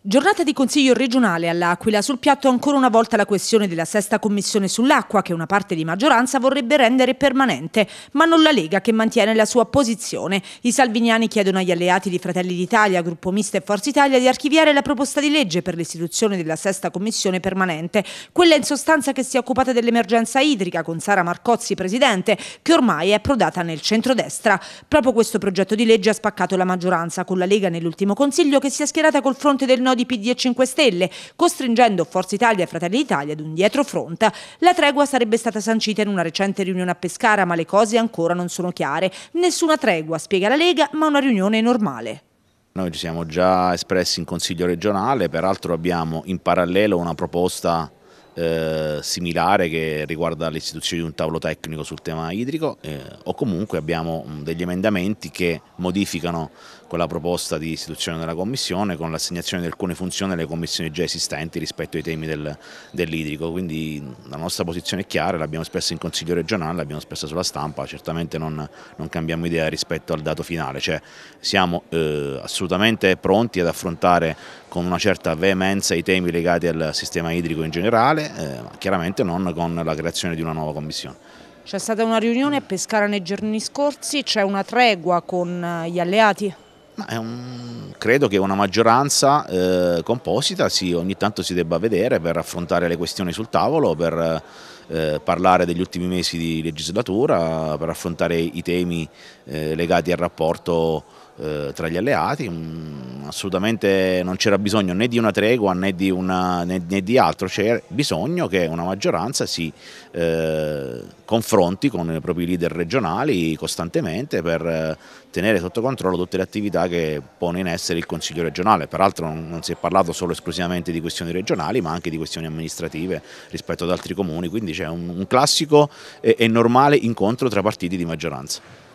Giornata di consiglio regionale all'Aquila, sul piatto ancora una volta la questione della sesta commissione sull'acqua che una parte di maggioranza vorrebbe rendere permanente, ma non la Lega che mantiene la sua posizione. I salviniani chiedono agli alleati di Fratelli d'Italia, Gruppo Mista e Forza Italia di archiviare la proposta di legge per l'istituzione della sesta commissione permanente, quella in sostanza che si è occupata dell'emergenza idrica con Sara Marcozzi presidente, che ormai è approdata nel centrodestra. Proprio questo progetto di legge ha spaccato la maggioranza con la Lega nell'ultimo consiglio che si è schierata col fronte del di PD e 5 Stelle, costringendo Forza Italia e Fratelli d'Italia ad un dietro fronte. La tregua sarebbe stata sancita in una recente riunione a Pescara, ma le cose ancora non sono chiare. Nessuna tregua, spiega la Lega, ma una riunione normale. Noi ci siamo già espressi in Consiglio regionale, peraltro abbiamo in parallelo una proposta eh, similare che riguarda l'istituzione di un tavolo tecnico sul tema idrico eh, o comunque abbiamo degli emendamenti che modificano con la proposta di istituzione della Commissione, con l'assegnazione di alcune funzioni alle commissioni già esistenti rispetto ai temi del, dell'idrico. Quindi la nostra posizione è chiara, l'abbiamo espressa in Consiglio regionale, l'abbiamo espressa sulla stampa, certamente non, non, cambiamo idea rispetto al dato finale, cioè siamo eh, assolutamente pronti ad affrontare con una certa veemenza i temi legati al sistema idrico in generale, eh, ma chiaramente non con la creazione di una nuova Commissione. C'è stata una riunione a Pescara nei giorni scorsi, c'è una tregua con eh, gli alleati? Un, credo che una maggioranza eh, composita sì, ogni tanto si debba vedere per affrontare le questioni sul tavolo, per eh, parlare degli ultimi mesi di legislatura, per affrontare i temi eh, legati al rapporto eh, tra gli alleati. Mm, assolutamente non c'era bisogno né di una tregua né di, una, né, né di altro, c'era bisogno che una maggioranza si eh, confronti con i propri leader regionali costantemente per eh, tenere sotto controllo tutte le attività che pone in essere il Consiglio regionale. Peraltro non, non si è parlato solo esclusivamente di questioni regionali ma anche di questioni amministrative rispetto ad altri comuni, quindi c'è un, un classico e, e normale incontro tra partiti di maggioranza.